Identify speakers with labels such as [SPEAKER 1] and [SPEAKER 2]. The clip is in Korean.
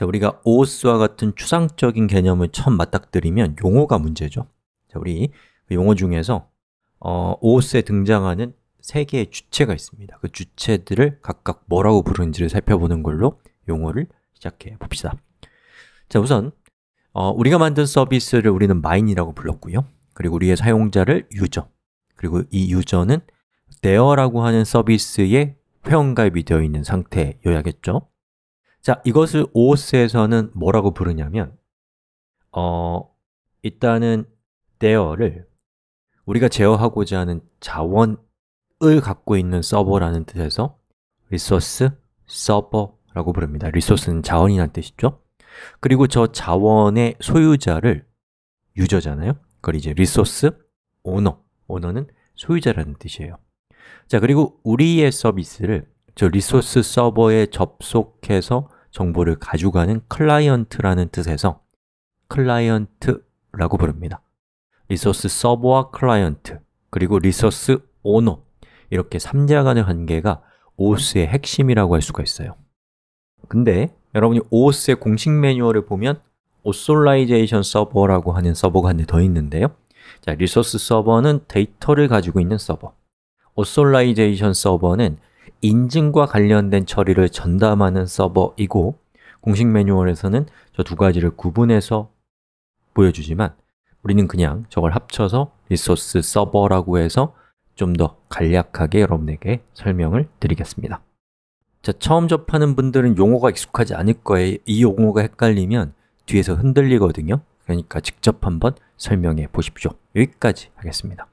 [SPEAKER 1] 자, 우리가 오스와 같은 추상적인 개념을 처음 맞닥뜨리면 용어가 문제죠. 자, 우리 그 용어 중에서 어, 오스에 등장하는 세 개의 주체가 있습니다. 그 주체들을 각각 뭐라고 부르는지를 살펴보는 걸로 용어를 시작해 봅시다. 자, 우선 어, 우리가 만든 서비스를 우리는 마인이라고 불렀고요. 그리고 우리의 사용자를 유저, 그리고 이 유저는 데어라고 하는 서비스에 회원가입이 되어 있는 상태여야겠죠. 자, 이것을 OS에서는 뭐라고 부르냐면 어, 일단은 대어를 우리가 제어하고자 하는 자원을 갖고 있는 서버라는 뜻에서 resource s e r v e r 라고 부릅니다. r e s o u r c e 는 자원이란 뜻이죠. 그리고 저 자원의 소유자를 유저잖아요. 그걸 이제 resource 리 r 스 오너, 오너는 소유자라는 뜻이에요. 자, 그리고 우리의 서비스를 저 리소스 서버에 접속해서 정보를 가져가는 클라이언트라는 뜻에서 클라이언트라고 부릅니다. 리소스 서버와 클라이언트, 그리고 리소스 오너 이렇게 3자 간의 관계가 OS의 핵심이라고 할 수가 있어요. 근데 여러분이 OS의 공식 매뉴얼을 보면 오솔라이제이션 서버라고 하는 서버가 한 대 더 있는데요. 자, 리소스 서버는 데이터를 가지고 있는 서버, 오솔라이제이션 서버는 인증과 관련된 처리를 전담하는 서버이고 공식 매뉴얼에서는 저 두 가지를 구분해서 보여주지만 우리는 그냥 저걸 합쳐서 리소스 서버라고 해서 좀 더 간략하게 여러분에게 설명을 드리겠습니다 자, 처음 접하는 분들은 용어가 익숙하지 않을 거예요 이 용어가 헷갈리면 뒤에서 흔들리거든요 그러니까 직접 한번 설명해 보십시오 여기까지 하겠습니다